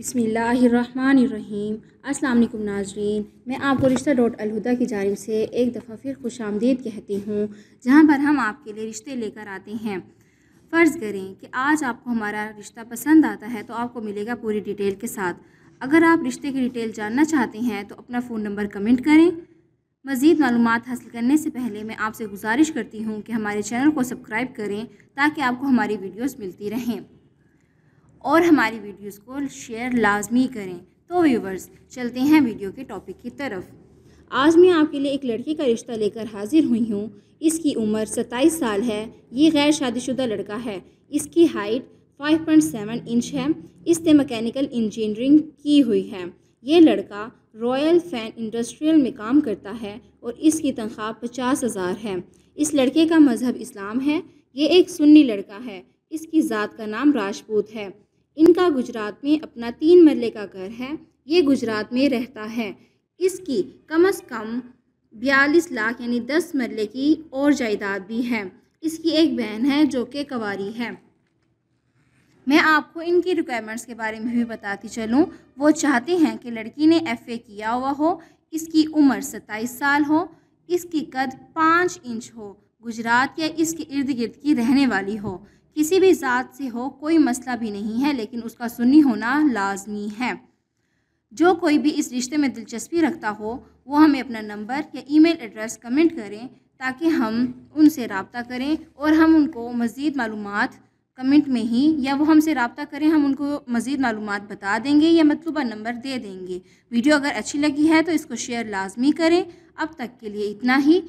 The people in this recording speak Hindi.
बसमीम् अल्लाम नाजरीन मैं आपको रिश्ता डॉट अलहुदा की जानब से एक दफ़ा फिर खुश आमदीद कहती हूँ जहाँ पर हम आपके लिए रिश्ते लेकर आते हैं फ़र्ज़ करें कि आज आपको हमारा रिश्ता पसंद आता है तो आपको मिलेगा पूरी डिटेल के साथ अगर आप रिश्ते की डिटेल जानना चाहते हैं तो अपना फ़ोन नंबर कमेंट करें मज़ीद मालूम हासिल करने से पहले मैं आपसे गुजारिश करती हूँ कि हमारे चैनल को सब्सक्राइब करें ताकि आपको हमारी वीडियोज़ मिलती रहें और हमारी वीडियोस को शेयर लाजमी करें तो व्यूवर्स चलते हैं वीडियो के टॉपिक की तरफ आज मैं आपके लिए एक लड़की का रिश्ता लेकर हाजिर हुई हूँ इसकी उम्र 27 साल है ये गैर शादीशुदा लड़का है इसकी हाइट 5.7 इंच है इसने मैकेनिकल इंजीनियरिंग की हुई है ये लड़का रॉयल फैन इंडस्ट्रियल में काम करता है और इसकी तनख्वाह पचास हज़ार है इस लड़के का मज़हब इस्लाम है ये एक सुन्नी लड़का है इसकी ज़ात का नाम राजपूत है इनका गुजरात में अपना तीन मरले का घर है ये गुजरात में रहता है इसकी कम से कम बयालीस लाख यानी दस मरले की और जायदाद भी है इसकी एक बहन है जो कि कवारी है मैं आपको इनकी रिक्वायरमेंट्स के बारे में भी बताती चलूँ वो चाहते हैं कि लड़की ने एफ़ किया हुआ हो इसकी उम्र सत्ताईस साल हो इसकी कद पाँच इंच हो गुजरात या इसके इर्द गिर्द की रहने वाली हो किसी भी ज़ात से हो कोई मसला भी नहीं है लेकिन उसका सुन्नी होना लाजमी है जो कोई भी इस रिश्ते में दिलचस्पी रखता हो वो हमें अपना नंबर या ईमेल एड्रेस कमेंट करें ताकि हम उनसे रबता करें और हम उनको मज़ीद मालूम कमेंट में ही या वो हमसे रबता करें हम उनको मज़ीद मालूम बता देंगे या मतलूबा नंबर दे देंगे वीडियो अगर अच्छी लगी है तो इसको शेयर लाजमी करें अब तक के लिए इतना ही